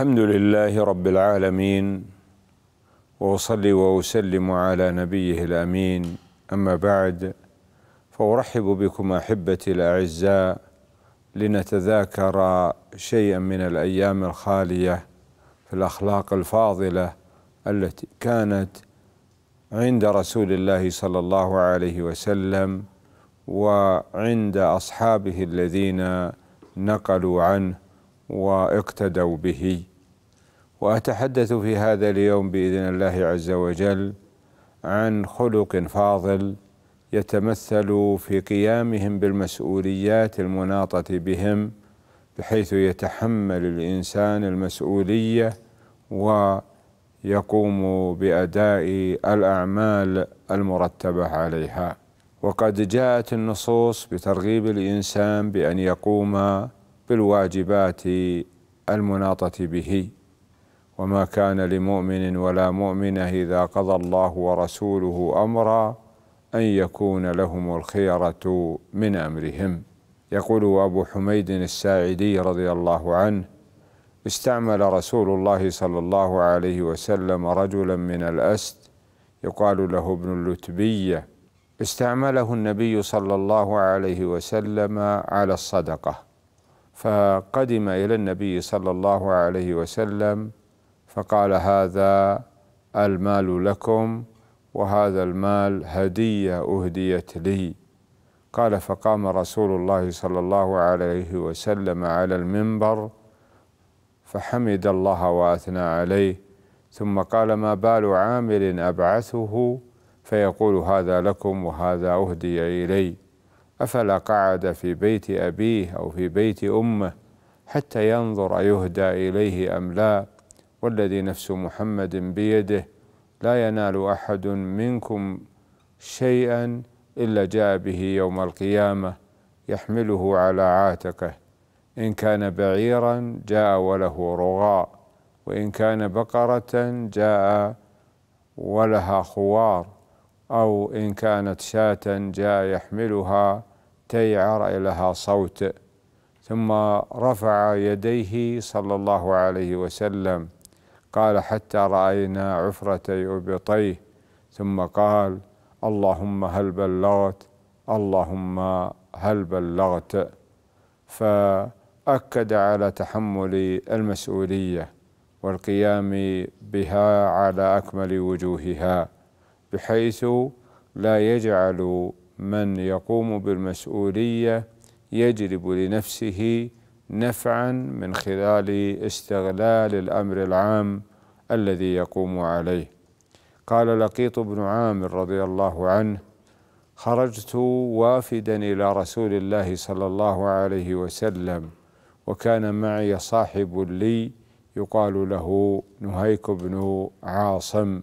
الحمد لله رب العالمين واصلي واسلم على نبيه الامين اما بعد فارحب بكم احبتي الاعزاء لنتذاكر شيئا من الايام الخاليه في الاخلاق الفاضله التي كانت عند رسول الله صلى الله عليه وسلم وعند اصحابه الذين نقلوا عنه واقتدوا به واتحدث في هذا اليوم باذن الله عز وجل عن خلق فاضل يتمثل في قيامهم بالمسؤوليات المناطه بهم بحيث يتحمل الانسان المسؤوليه ويقوم باداء الاعمال المرتبه عليها وقد جاءت النصوص بترغيب الانسان بان يقوم بالواجبات المناطة به وما كان لمؤمن ولا مؤمنة إذا قضى الله ورسوله أمرا أن يكون لهم الخيرة من أمرهم يقول أبو حميد الساعدي رضي الله عنه استعمل رسول الله صلى الله عليه وسلم رجلا من الأسد يقال له ابن اللتبية استعمله النبي صلى الله عليه وسلم على الصدقه فقدم الى النبي صلى الله عليه وسلم فقال هذا المال لكم وهذا المال هديه اهديت لي قال فقام رسول الله صلى الله عليه وسلم على المنبر فحمد الله واثنى عليه ثم قال ما بال عامل ابعثه فيقول هذا لكم وهذا اهدي الي أفلا قعد في بيت أبيه أو في بيت أمه حتى ينظر أيهدى إليه أم لا والذي نفس محمد بيده لا ينال أحد منكم شيئا إلا جاء به يوم القيامة يحمله على عاتقه إن كان بعيرا جاء وله رغاء وإن كان بقرة جاء ولها خوار أو إن كانت شاة جاء يحملها تيعر لها صوت ثم رفع يديه صلى الله عليه وسلم قال حتى راينا عفرتي ابطيه ثم قال اللهم هل بلغت اللهم هل بلغت فاكد على تحمل المسؤوليه والقيام بها على اكمل وجوهها بحيث لا يجعل من يقوم بالمسؤوليه يجلب لنفسه نفعا من خلال استغلال الامر العام الذي يقوم عليه قال لقيط بن عامر رضي الله عنه خرجت وافدا الى رسول الله صلى الله عليه وسلم وكان معي صاحب لي يقال له نهيك بن عاصم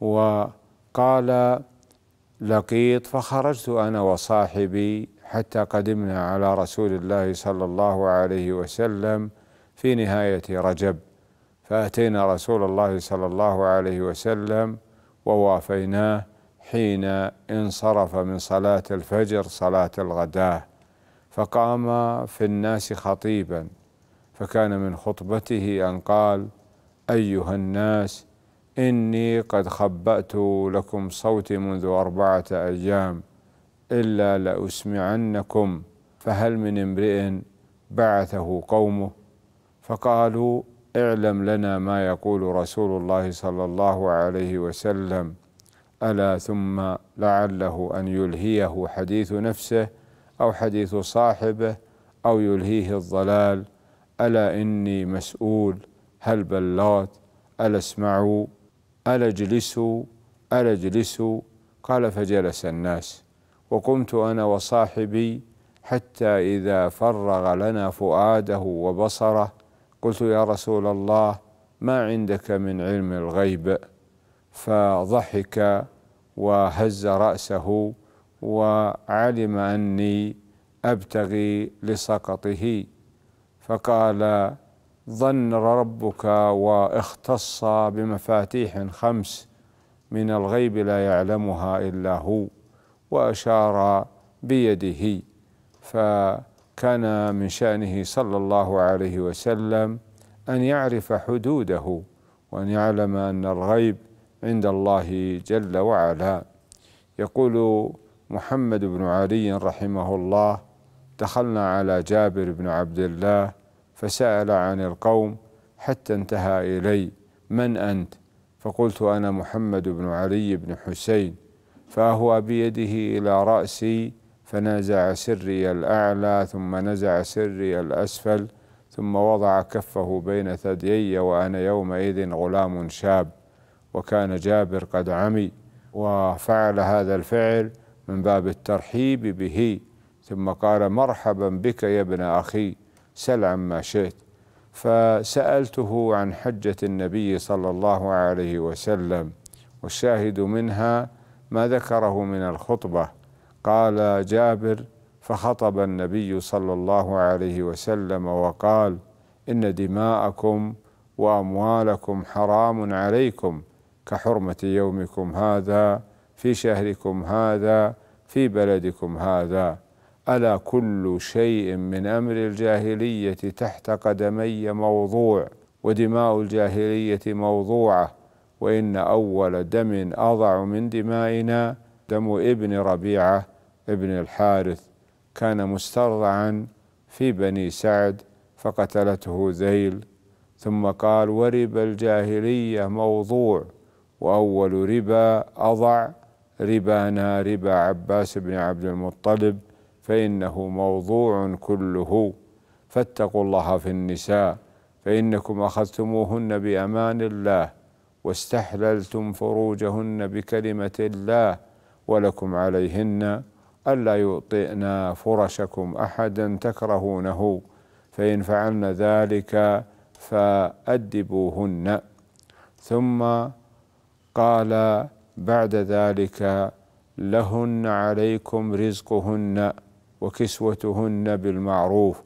وقال لقيط فخرجت انا وصاحبي حتى قدمنا على رسول الله صلى الله عليه وسلم في نهايه رجب فاتينا رسول الله صلى الله عليه وسلم ووافيناه حين انصرف من صلاه الفجر صلاه الغداه فقام في الناس خطيبا فكان من خطبته ان قال ايها الناس إني قد خبأت لكم صوتي منذ أربعة أيام إلا لأسمعنكم فهل من امرئ بعثه قومه فقالوا اعلم لنا ما يقول رسول الله صلى الله عليه وسلم ألا ثم لعله أن يلهيه حديث نفسه أو حديث صاحبه أو يلهيه الضلال ألا إني مسؤول هل بلغت ألا اسمعوا ألا اجلسوا ألا اجلسوا قال فجلس الناس وقمت أنا وصاحبي حتى إذا فرغ لنا فؤاده وبصره قلت يا رسول الله ما عندك من علم الغيب فضحك وهز رأسه وعلم أني أبتغي لسقطه فقال ظن ربك واختص بمفاتيح خمس من الغيب لا يعلمها الا هو واشار بيده فكان من شانه صلى الله عليه وسلم ان يعرف حدوده وان يعلم ان الغيب عند الله جل وعلا يقول محمد بن علي رحمه الله دخلنا على جابر بن عبد الله فسأل عن القوم حتى انتهى إلي من أنت فقلت أنا محمد بن علي بن حسين فأهوى بيده إلى رأسي فنزع سري الأعلى ثم نزع سري الأسفل ثم وضع كفه بين ثديي وأنا يومئذ غلام شاب وكان جابر قد عمي وفعل هذا الفعل من باب الترحيب به ثم قال مرحبا بك يا ابن أخي سل عما شئت فسألته عن حجة النبي صلى الله عليه وسلم والشاهد منها ما ذكره من الخطبة قال جابر فخطب النبي صلى الله عليه وسلم وقال إن دماءكم وأموالكم حرام عليكم كحرمة يومكم هذا في شهركم هذا في بلدكم هذا ألا كل شيء من أمر الجاهلية تحت قدمي موضوع ودماء الجاهلية موضوعة وإن أول دم أضع من دمائنا دم ابن ربيعة ابن الحارث كان مسترضعا في بني سعد فقتلته ذيل ثم قال وربا الجاهلية موضوع وأول ربا أضع ربانا ربا عباس بن عبد المطلب فإنه موضوع كله فاتقوا الله في النساء فإنكم أخذتموهن بأمان الله واستحللتم فروجهن بكلمة الله ولكم عليهن ألا يؤطئن فرشكم أحدا تكرهونه فإن فعلن ذلك فأدبوهن ثم قال بعد ذلك لهن عليكم رزقهن وكسوتهن بالمعروف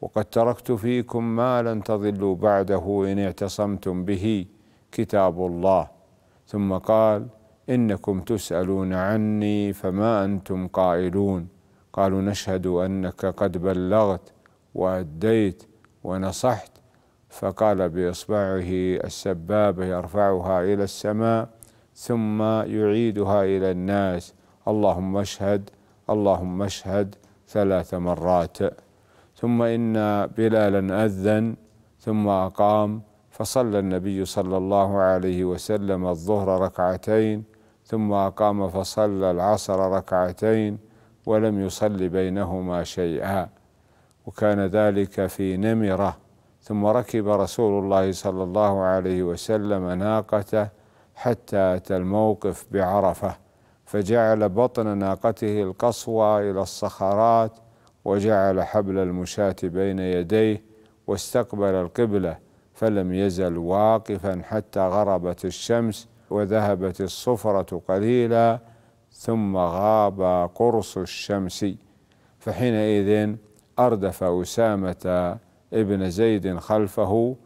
وقد تركت فيكم ما لن تضلوا بعده ان اعتصمتم به كتاب الله ثم قال انكم تسالون عني فما انتم قائلون قالوا نشهد انك قد بلغت واديت ونصحت فقال باصبعه السبابه يرفعها الى السماء ثم يعيدها الى الناس اللهم اشهد اللهم اشهد ثلاث مرات ثم إن بلالا أذن ثم أقام فصلى النبي صلى الله عليه وسلم الظهر ركعتين ثم أقام فصلى العصر ركعتين ولم يصل بينهما شيئا وكان ذلك في نمره ثم ركب رسول الله صلى الله عليه وسلم ناقته حتى أتى الموقف بعرفه فجعل بطن ناقته القصوى إلى الصخرات وجعل حبل المشاة بين يديه واستقبل القبلة فلم يزل واقفا حتى غربت الشمس وذهبت الصفرة قليلا ثم غاب قرص الشمس فحينئذ أردف أسامة ابن زيد خلفه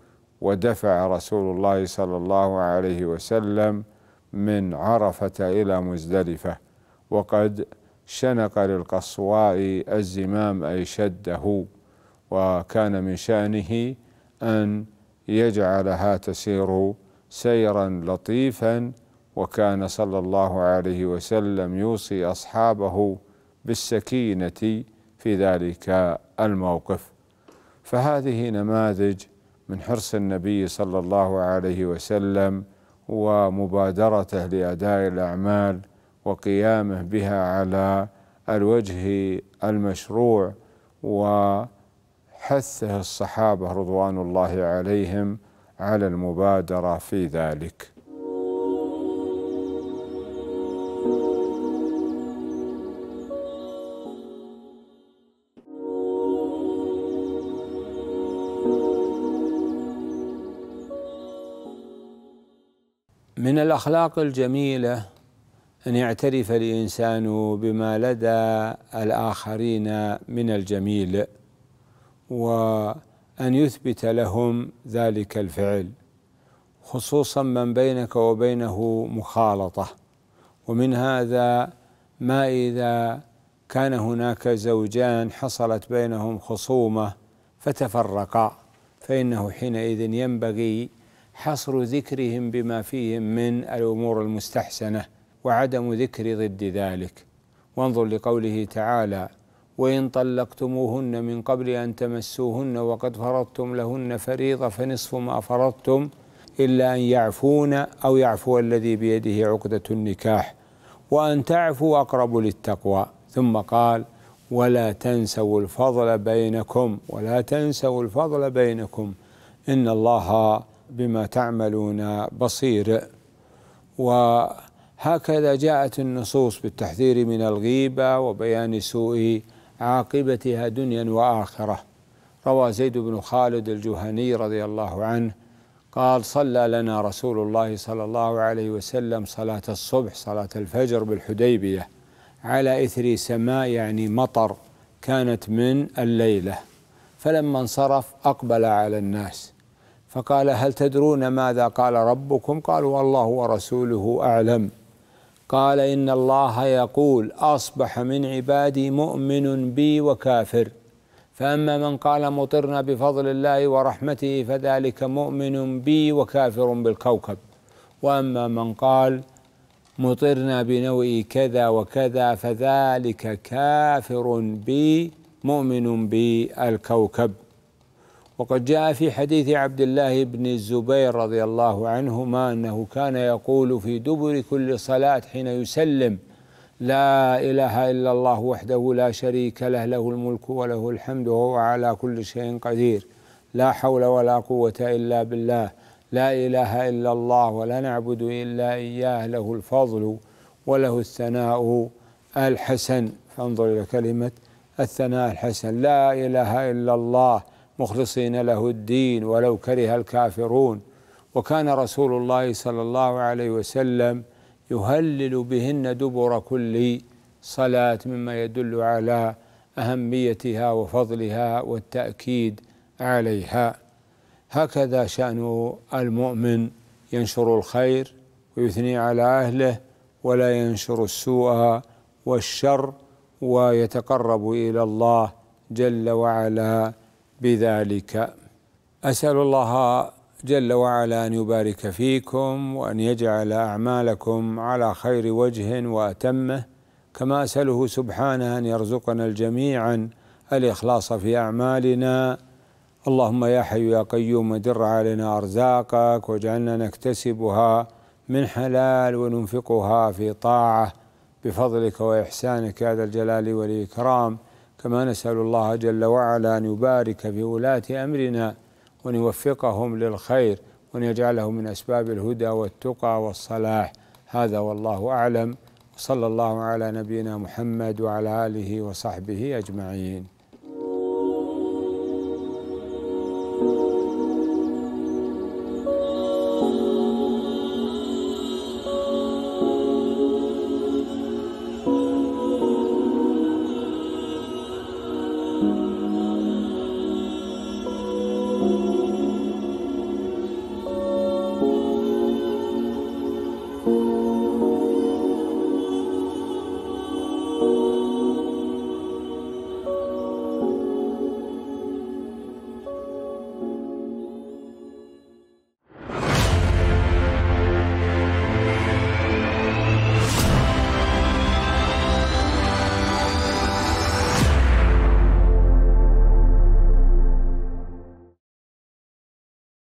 ودفع رسول الله صلى الله عليه وسلم من عرفة إلى مزدلفة وقد شنق للقصواء الزمام أي شده وكان من شأنه أن يجعلها تسير سيرا لطيفا وكان صلى الله عليه وسلم يوصي أصحابه بالسكينة في ذلك الموقف فهذه نماذج من حرص النبي صلى الله عليه وسلم ومبادرته لاداء الاعمال وقيامه بها على الوجه المشروع وحثه الصحابه رضوان الله عليهم على المبادره في ذلك من الأخلاق الجميلة أن يعترف الإنسان بما لدى الآخرين من الجميل وأن يثبت لهم ذلك الفعل خصوصا من بينك وبينه مخالطة ومن هذا ما إذا كان هناك زوجان حصلت بينهم خصومة فتفرقا فإنه حينئذ ينبغي حصر ذكرهم بما فيهم من الامور المستحسنه وعدم ذكر ضد ذلك وانظر لقوله تعالى وان طلقتموهن من قبل ان تمسوهن وقد فرضتم لهن فريضه فنصف ما فرضتم الا ان يعفون او يعفو الذي بيده عقده النكاح وان تعفوا اقرب للتقوى ثم قال ولا تنسوا الفضل بينكم ولا تنسوا الفضل بينكم ان الله بما تعملون بصير وهكذا جاءت النصوص بالتحذير من الغيبه وبيان سوء عاقبتها دنيا واخره روى زيد بن خالد الجهني رضي الله عنه قال صلى لنا رسول الله صلى الله عليه وسلم صلاة الصبح صلاة الفجر بالحديبية على إثر سماء يعني مطر كانت من الليلة فلما انصرف أقبل على الناس فقال هل تدرون ماذا قال ربكم قالوا الله ورسوله اعلم قال ان الله يقول اصبح من عبادي مؤمن بي وكافر فاما من قال مطرنا بفضل الله ورحمته فذلك مؤمن بي وكافر بالكوكب واما من قال مطرنا بنوء كذا وكذا فذلك كافر بي مؤمن بالكوكب وقد جاء في حديث عبد الله بن الزبير رضي الله عنهما انه كان يقول في دبر كل صلاه حين يسلم لا اله الا الله وحده لا شريك له له الملك وله الحمد وهو على كل شيء قدير لا حول ولا قوه الا بالله لا اله الا الله ولا نعبد الا اياه له الفضل وله الثناء الحسن فانظر الى كلمه الثناء الحسن لا اله الا الله مخلصين له الدين ولو كره الكافرون وكان رسول الله صلى الله عليه وسلم يهلل بهن دبر كل صلاة مما يدل على أهميتها وفضلها والتأكيد عليها هكذا شأن المؤمن ينشر الخير ويثني على أهله ولا ينشر السوء والشر ويتقرب إلى الله جل وعلا بذلك اسال الله جل وعلا ان يبارك فيكم وان يجعل اعمالكم على خير وجه واتمه كما اساله سبحانه ان يرزقنا جميعا الاخلاص في اعمالنا اللهم يا حي يا قيوم در علينا ارزاقك واجعلنا نكتسبها من حلال وننفقها في طاعه بفضلك واحسانك يا ذا الجلال والاكرام كما نسأل الله جل وعلا أن يبارك في ولاة أمرنا وأن يوفقهم للخير وأن يجعلهم من أسباب الهدى والتقى والصلاح هذا والله أعلم وصلى الله على نبينا محمد وعلى آله وصحبه أجمعين